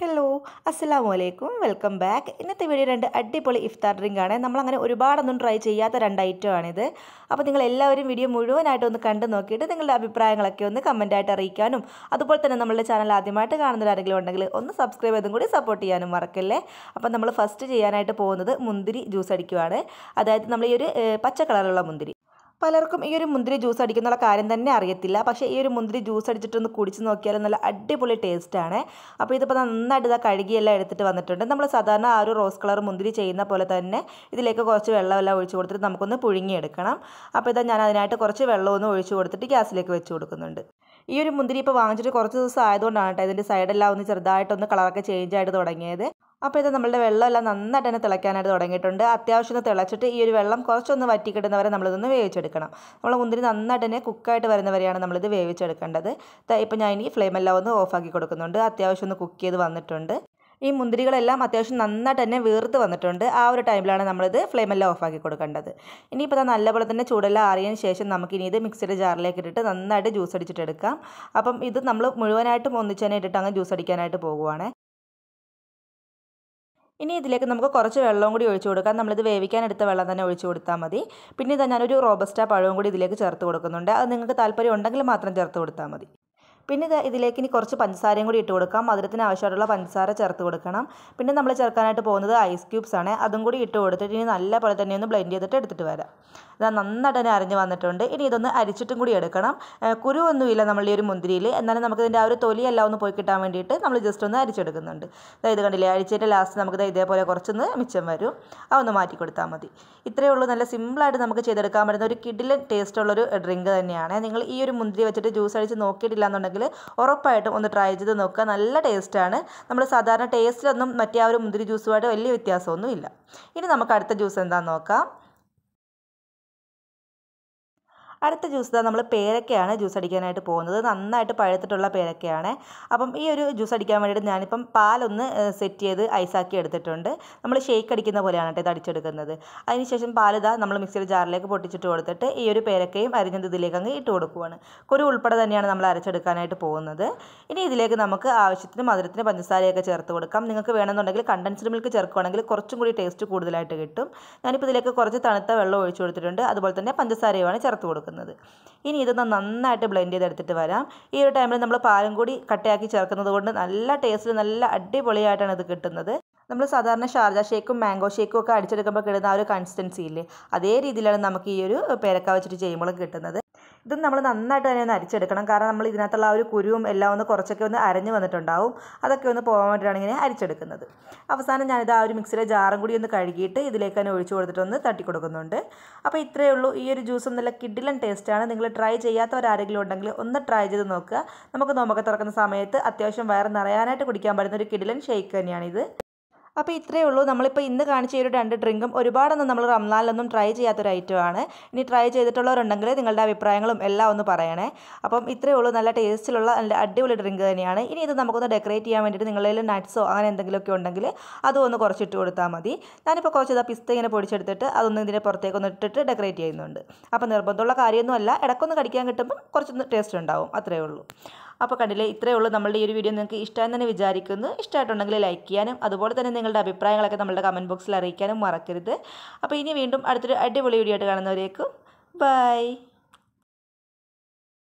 hello അസ്സാം അലൈക്കും welcome back ഇന്നത്തെ വീഡിയോ രണ്ട് അടിപൊളി ഇഫ്താർ ഡ്രിങ്ക് ആണ് നമ്മളങ്ങനെ ഒരുപാടൊന്നും ട്രൈ ചെയ്യാത്ത രണ്ട് ഐറ്റം ആണിത് അപ്പോൾ നിങ്ങൾ എല്ലാവരും വീഡിയോ മുഴുവനായിട്ട് ഒന്ന് കണ്ടു നോക്കിയിട്ട് നിങ്ങളുടെ അഭിപ്രായങ്ങളൊക്കെ ഒന്ന് കമൻറ്റായിട്ട് അറിയിക്കാനും അതുപോലെ തന്നെ നമ്മുടെ ചാനൽ ആദ്യമായിട്ട് കാണുന്നവരാരെങ്കിലും ഉണ്ടെങ്കിൽ ഒന്ന് സബ്സ്ക്രൈബ് ചെയ്തും കൂടി സപ്പോർട്ട് ചെയ്യാനും മറക്കല്ലേ അപ്പോൾ നമ്മൾ ഫസ്റ്റ് ചെയ്യാനായിട്ട് പോകുന്നത് മുന്തിരി ജ്യൂസ് അടിക്കുവാണ് അതായത് നമ്മൾ ഈ ഒരു പച്ച കളറുള്ള മുന്തിരി പലർക്കും ഈ ഒരു മുന്തിരി ജ്യൂസ് അടിക്കുന്നുള്ള കാര്യം തന്നെ അറിയത്തില്ല പക്ഷേ ഈ ഒരു മുന്തിരി ജ്യൂസ് അടിച്ചിട്ടൊന്ന് കുടിച്ച് നോക്കിയാൽ നല്ല അടിപൊളി ടേസ്റ്റാണ് അപ്പോൾ ഇതിപ്പോൾ നന്നായിട്ട് ഇതാ കഴുകിയെല്ലാം എടുത്തിട്ട് വന്നിട്ടുണ്ട് നമ്മൾ സാധാരണ ആ ഒരു റോസ് കളർ മുന്തിരി ചെയ്യുന്ന പോലെ തന്നെ ഇതിലേക്ക് കുറച്ച് വെള്ളമെല്ലാം ഒഴിച്ച് കൊടുത്തിട്ട് നമുക്കൊന്ന് പുഴുങ്ങിയെടുക്കണം അപ്പോൾ ഇതാ ഞാൻ അതിനായിട്ട് കുറച്ച് വെള്ളമൊന്ന് ഒഴിച്ച് കൊടുത്തിട്ട് ഗ്യാസിലേക്ക് വെച്ച് കൊടുക്കുന്നുണ്ട് ഈ ഒരു മുന്തിരി ഇപ്പോൾ വാങ്ങിച്ചിട്ട് കുറച്ച് ദിവസം ആയതുകൊണ്ടാണ് കേട്ടോ ഇതിൻ്റെ സൈഡെല്ലാം ഒന്ന് ചെറുതായിട്ടൊന്ന് കളറൊക്കെ ചേഞ്ച് ആയിട്ട് തുടങ്ങിയത് അപ്പോൾ ഇത് നമ്മളുടെ വെള്ളമെല്ലാം നന്നായിട്ട് തന്നെ തിളയ്ക്കാനായിട്ട് തുടങ്ങിയിട്ടുണ്ട് അത്യാവശ്യം തിളച്ചിട്ട് ഈ ഒരു വെള്ളം കുറച്ചൊന്ന് വറ്റിക്കിടുന്നവരെ നമ്മളിതൊന്ന് വേവിച്ചെടുക്കണം നമ്മൾ മുന്തിരി നന്നായിട്ട് തന്നെ കുക്കായിട്ട് വരുന്നവരെയാണ് നമ്മളിത് വേവിച്ചെടുക്കേണ്ടത് ഇപ്പോൾ ഞാൻ ഇനി ഫ്ലെയിമെല്ലാം ഒന്ന് ഓഫാക്കി കൊടുക്കുന്നുണ്ട് അത്യാവശ്യം ഒന്ന് കുക്ക് ചെയ്ത് വന്നിട്ടുണ്ട് ഈ മുന്തിരികളെല്ലാം അത്യാവശ്യം നന്നായിട്ട് തന്നെ വീർത്ത് വന്നിട്ടുണ്ട് ആ ഒരു ടൈമിലാണ് നമ്മളിത് ഫ്ലെയിമെല്ലാം ഓഫാക്കി കൊടുക്കേണ്ടത് ഇനിയിപ്പോൾ നല്ലപോലെ തന്നെ ചൂടെല്ലാം അറിയാൻ ശേഷം നമുക്കിനി ഇത് മിക്സിയുടെ ജാറിലേക്ക് ഇട്ടിട്ട് നന്നായിട്ട് ജ്യൂസ് അടിച്ചിട്ടെടുക്കാം അപ്പം ഇത് നമ്മൾ മുഴുവനായിട്ടും ഒന്നിച്ചു തന്നെ ഇട്ടിട്ട് അങ്ങ് ജ്യൂസ് അടിക്കാനായിട്ട് പോകുവാണ് ഇനി ഇതിലേക്ക് നമുക്ക് കുറച്ച് വെള്ളവും കൂടി ഒഴിച്ചു കൊടുക്കാം നമ്മളിത് വേവിക്കാൻ എടുത്ത വെള്ളം തന്നെ ഒഴിച്ചു കൊടുത്താൽ മതി പിന്നെ ഇതാ ഞാനൊരു റോബസ്റ്റ പഴവും കൂടി ഇതിലേക്ക് ചേർത്ത് കൊടുക്കുന്നുണ്ട് അത് നിങ്ങൾക്ക് താല്പര്യം ഉണ്ടെങ്കിൽ മാത്രം ചേർത്ത് കൊടുത്താൽ മതി പിന്നെ ഇത് ഇതിലേക്ക് ഇനി കുറച്ച് പഞ്ചസാരയും കൂടി ഇട്ട് കൊടുക്കാം മധുരത്തിന് ആവശ്യമായിട്ടുള്ള പഞ്ചസാര ചേർത്ത് കൊടുക്കണം പിന്നെ നമ്മൾ ചേർക്കാനായിട്ട് പോകുന്നത് ഐസ് ക്യൂബ്സ് ആണ് അതും കൂടി ഇട്ട് കൊടുത്തിട്ട് ഇനി നല്ലപോലെ തന്നെ ഒന്ന് ബ്ലെൻഡ് ചെയ്തിട്ട് എടുത്തിട്ട് വരാം ഇതാ നന്നായിട്ട് തന്നെ അരഞ്ഞ് വന്നിട്ടുണ്ട് ഇനി ഇതൊന്ന് അരിച്ചിട്ടും കൂടി എടുക്കണം കുരുവൊന്നുമില്ല നമ്മളുടെ ഒരു മുന്തിരിയിൽ എന്നാലും നമുക്ക് ഇതിൻ്റെ ആ ഒരു തൊലിയെല്ലാം ഒന്ന് പോയി കിട്ടാൻ വേണ്ടിയിട്ട് നമ്മൾ ജസ്റ്റ് ഒന്ന് അരിച്ചെടുക്കുന്നുണ്ട് ഇത് കണ്ടില്ലേ അഴിച്ചതിൻ്റെ ലാസ്റ്റ് നമുക്ക് ഇതേപോലെ കുറച്ചൊന്ന് മിച്ചം വരും ഒന്ന് മാറ്റി കൊടുത്താൽ മതി ഇത്രയേ ഉള്ളൂ നല്ല സിമ്പിളായിട്ട് നമുക്ക് ചെയ്തെടുക്കാൻ പറ്റുന്ന ഒരു കിഡിലൻ ടേസ്റ്റുള്ളൊരു ഡ്രിങ്ക് തന്നെയാണ് നിങ്ങൾ ഈ ഒരു മുന്തിരി വെച്ചിട്ട് ജ്യൂസ് അടിച്ച് നോക്കിയിട്ടില്ല എന്നുണ്ടെങ്കിൽ ഉണ്ടെങ്കിൽ ഉറപ്പായിട്ടും ഒന്ന് ട്രൈ ചെയ്ത് നോക്കുക നല്ല ടേസ്റ്റാണ് നമ്മൾ സാധാരണ ടേസ്റ്റിലൊന്നും മറ്റേ ആ ഒരു മുന്തിരി ജ്യൂസുമായിട്ട് വലിയ വ്യത്യാസമൊന്നുമില്ല ഇനി നമുക്ക് അടുത്ത ജ്യൂസ് എന്താണെന്ന് നോക്കാം അടുത്ത ജ്യൂസ് നമ്മൾ പേരക്കയാണ് ജ്യൂസ് അടിക്കാനായിട്ട് പോകുന്നത് നന്നായിട്ട് പഴുത്തിട്ടുള്ള പേരക്കയാണ് അപ്പം ഈ ഒരു ജ്യൂസ് അടിക്കാൻ വേണ്ടിയിട്ട് ഞാനിപ്പം പാലൊന്ന് സെറ്റ് ചെയ്ത് ഐസാക്കി എടുത്തിട്ടുണ്ട് നമ്മൾ ഷേക്ക് അടിക്കുന്ന പോലെയാണ് ഇത് അടിച്ചെടുക്കുന്നത് അതിനുശേഷം ഇതാ നമ്മൾ മിക്സിയുടെ ജാറിലേക്ക് പൊട്ടിച്ചിട്ട് കൊടുത്തിട്ട് ഈ ഒരു പേരക്കയും അരിഞ്ഞത് ഇതിലേക്ക് അങ്ങ് ഇട്ട് കൊടുക്കുവാണ് കുരു ഉൾപ്പെടെ തന്നെയാണ് നമ്മൾ അരച്ചെടുക്കാനായിട്ട് പോകുന്നത് ഇനി ഇതിലേക്ക് നമുക്ക് ആവശ്യത്തിന് മധുരത്തിന് പഞ്ചസാരയൊക്കെ ചേർത്ത് കൊടുക്കാം നിങ്ങൾക്ക് വേണമെന്നുണ്ടെങ്കിൽ കണ്ടൻസ്ഡ് മിൽക്ക് ചേർക്കുകയാണെങ്കിൽ കുറച്ചും കൂടി ടേസ്റ്റ് കൂടുതലായിട്ട് കിട്ടും ഞാനിപ്പോൾ ഇതിലേക്ക് കുറച്ച് തണുത്ത വെള്ളം ഒഴിച്ചു കൊടുത്തിട്ടുണ്ട് അതുപോലെ തന്നെ പഞ്ചസാരയുമാണ് ചേർത്ത് കൊടുക്കുന്നത് കൊടുക്കുന്നത് ഇനി ഇതൊന്ന് നന്നായിട്ട് ബ്ലെൻഡ് ചെയ്തെടുത്തിട്ട് വരാം ഈ ഒരു ടൈമിൽ നമ്മൾ പാലും കൂടി കട്ടയാക്കി ചേർക്കുന്നത് കൊണ്ട് നല്ല ടേസ്റ്റിൽ നല്ല അടിപൊളിയായിട്ടാണ് ഇത് കിട്ടുന്നത് നമ്മൾ സാധാരണ ഷാർജ ഷേക്കും മാംഗോ ഷേക്കും ഒക്കെ അടിച്ചെടുക്കുമ്പോൾ കിട്ടുന്ന ആ ഒരു കൺസിസ്റ്റൻസി ഇല്ലേ അതേ രീതിയിലാണ് നമുക്ക് ഈ ഒരു പേരക്ക വെച്ചിട്ട് ചെയ്യുമ്പോഴും കിട്ടുന്നത് ഇത് നമ്മൾ നന്നായിട്ട് തന്നെ ഒന്ന് അരിച്ചെടുക്കണം കാരണം നമ്മൾ ഇതിനകത്തുള്ള ആ ഒരു കുരുവും എല്ലാം ഒന്ന് കുറച്ചൊക്കെ ഒന്ന് അരഞ്ഞ് വന്നിട്ടുണ്ടാവും അതൊക്കെ ഒന്ന് പോകാൻ വേണ്ടിയിട്ടാണ് ഇങ്ങനെ അരിച്ചെടുക്കുന്നത് അവസാനം ഞാനിത് ആ ഒരു മിക്സിയിലെ ജാറും കൂടി ഒന്ന് കഴുകിയിട്ട് ഇതിലേക്ക് തന്നെ ഒഴിച്ചു കൊടുത്തിട്ടൊന്ന് തട്ടി കൊടുക്കുന്നുണ്ട് അപ്പോൾ ഇത്രയേ ഉള്ളൂ ഈ ഒരു ജ്യൂസ് നല്ല കിഡിലൻ ടേസ്റ്റാണ് നിങ്ങൾ ട്രൈ ചെയ്യാത്തവരാരെങ്കിലും ഉണ്ടെങ്കിൽ ഒന്ന് ട്രൈ ചെയ്ത് നോക്കുക നമുക്ക് നോമ്പൊക്കെ തുറക്കുന്ന സമയത്ത് അത്യാവശ്യം വയറ് നിറയാനായിട്ട് കുടിക്കാൻ പറ്റുന്ന ഒരു കിഡിലൻ ഷേക്ക് തന്നെയാണിത് അപ്പോൾ ഇത്രയേ ഉള്ളൂ നമ്മളിപ്പോൾ ഇന്ന് കാണിച്ച ഈ ഒരു രണ്ട് ഡ്രിങ്കും ഒരുപാടൊന്നും നമ്മൾ റംലാനിലൊന്നും ട്രൈ ചെയ്യാത്തൊരു ഐറ്റമാണ് ഇനി ട്രൈ ചെയ്തിട്ടുള്ളവരുണ്ടെങ്കിൽ നിങ്ങളുടെ അഭിപ്രായങ്ങളും എല്ലാം ഒന്ന് പറയണേ അപ്പം ഇത്രയേ ഉള്ളൂ നല്ല ടേസ്റ്റിലുള്ള നല്ല അടിപൊളി ഡ്രിങ്ക് തന്നെയാണ് ഇനി ഇത് നമുക്കൊന്ന് ഡെക്കറേറ്റ് ചെയ്യാൻ വേണ്ടിയിട്ട് നിങ്ങളിൽ നട്ട്സോ അങ്ങനെ എന്തെങ്കിലുമൊക്കെ ഉണ്ടെങ്കിൽ അതും ഒന്ന് കുറച്ചിട്ട് കൊടുത്താൽ മതി ഞാനിപ്പോൾ കുറച്ച് ഇതാ പിസ്ത ഇങ്ങനെ പൊടിച്ചെടുത്തിട്ട് അതൊന്ന് ഇതിൻ്റെ പുറത്തേക്കൊന്ന് ഇട്ടിട്ട് ഡെക്കറേറ്റ് ചെയ്യുന്നുണ്ട് അപ്പോൾ നിർബന്ധമുള്ള കാര്യമൊന്നുമല്ല ഇടക്കൊന്ന് കടിക്കാൻ കിട്ടുമ്പോൾ കുറച്ചൊന്ന് ടേസ്റ്റ് ഉണ്ടാവും അത്രയേ ഉള്ളൂ അപ്പോൾ കണ്ടില്ലേ ഇത്രയേ ഉള്ളൂ നമ്മളുടെ ഈ ഒരു വീഡിയോ നിങ്ങൾക്ക് ഇഷ്ടമായി തന്നെ വിചാരിക്കുന്നു ഇഷ്ടമായിട്ടുണ്ടെങ്കിൽ ലൈക്ക് ചെയ്യാനും അതുപോലെ തന്നെ നിങ്ങളുടെ അഭിപ്രായങ്ങളൊക്കെ നമ്മളുടെ കമൻറ്റ് ബോക്സിൽ അറിയിക്കാനും മറക്കരുത് അപ്പോൾ ഇനി വീണ്ടും അടുത്തൊരു അടിപൊളി വീഡിയോ ആയിട്ട് കാണുന്നവരേക്കും ബൈ